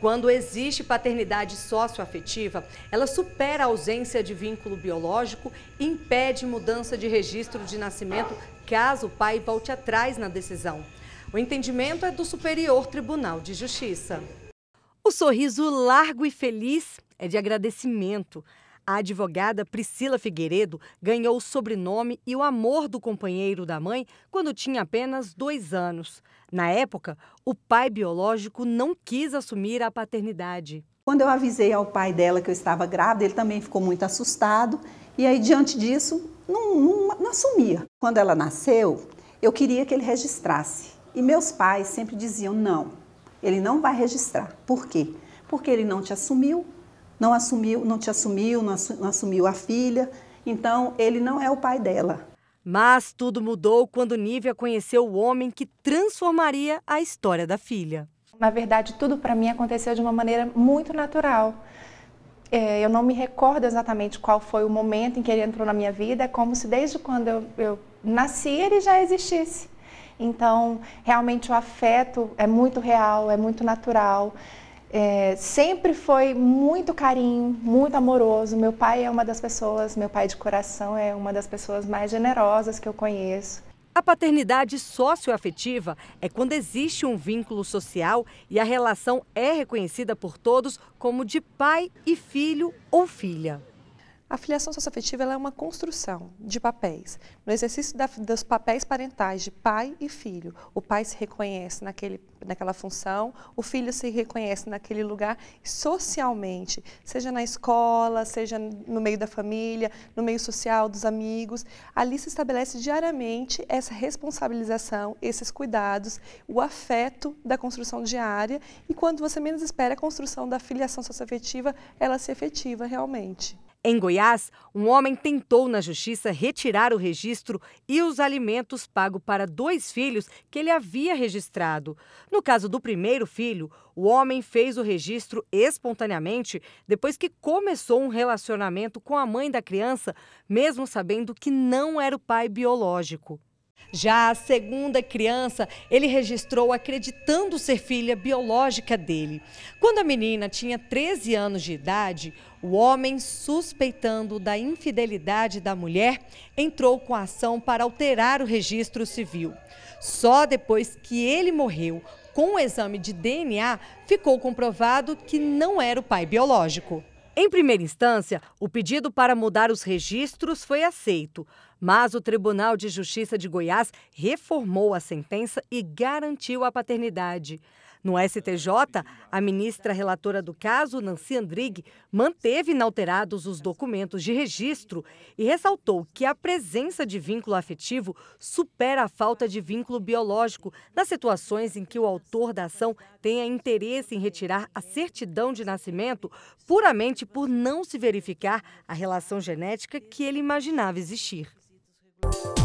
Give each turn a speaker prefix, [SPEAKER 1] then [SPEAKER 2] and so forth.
[SPEAKER 1] Quando existe paternidade socioafetiva, ela supera a ausência de vínculo biológico e impede mudança de registro de nascimento caso o pai volte atrás na decisão. O entendimento é do Superior Tribunal de Justiça. O sorriso largo e feliz é de agradecimento. A advogada Priscila Figueiredo ganhou o sobrenome e o amor do companheiro da mãe quando tinha apenas dois anos.
[SPEAKER 2] Na época, o pai biológico não quis assumir a paternidade. Quando eu avisei ao pai dela que eu estava grávida, ele também ficou muito assustado e aí, diante disso, não, não, não assumia. Quando ela nasceu, eu queria que ele registrasse. E meus pais sempre diziam: não, ele não vai registrar. Por quê? Porque ele não te assumiu, não assumiu, não te assumiu, não assumiu a filha, então ele não é o pai dela. Mas tudo mudou quando Nívia conheceu o homem que transformaria
[SPEAKER 1] a história da filha.
[SPEAKER 3] Na verdade, tudo para mim aconteceu de uma maneira muito natural. É, eu não me recordo exatamente qual foi o momento em que ele entrou na minha vida, é como se desde quando eu, eu nasci ele já existisse. Então, realmente o afeto é muito real, é muito natural. É, sempre foi muito carinho, muito amoroso. Meu pai é uma das pessoas, meu pai de coração é uma das pessoas mais generosas que eu conheço.
[SPEAKER 1] A paternidade socioafetiva é quando existe um vínculo social e a relação é reconhecida por todos como de
[SPEAKER 4] pai e filho ou filha. A filiação socioafetiva é uma construção de papéis. No exercício da, dos papéis parentais de pai e filho, o pai se reconhece naquele, naquela função, o filho se reconhece naquele lugar socialmente, seja na escola, seja no meio da família, no meio social, dos amigos. Ali se estabelece diariamente essa responsabilização, esses cuidados, o afeto da construção diária e quando você menos espera, a construção da filiação socioafetiva, ela se efetiva realmente.
[SPEAKER 1] Em Goiás, um homem tentou na justiça retirar o registro e os alimentos pagos para dois filhos que ele havia registrado. No caso do primeiro filho, o homem fez o registro espontaneamente depois que começou um relacionamento com a mãe da criança, mesmo sabendo que não era o pai biológico. Já a segunda criança, ele registrou acreditando ser filha biológica dele. Quando a menina tinha 13 anos de idade, o homem, suspeitando da infidelidade da mulher, entrou com a ação para alterar o registro civil. Só depois que ele morreu, com o exame de DNA, ficou comprovado que não era o pai biológico. Em primeira instância, o pedido para mudar os registros foi aceito. Mas o Tribunal de Justiça de Goiás reformou a sentença e garantiu a paternidade. No STJ, a ministra relatora do caso, Nancy Andrighi, manteve inalterados os documentos de registro e ressaltou que a presença de vínculo afetivo supera a falta de vínculo biológico nas situações em que o autor da ação tenha interesse em retirar a certidão de nascimento puramente por não se verificar a relação genética que ele imaginava existir. you.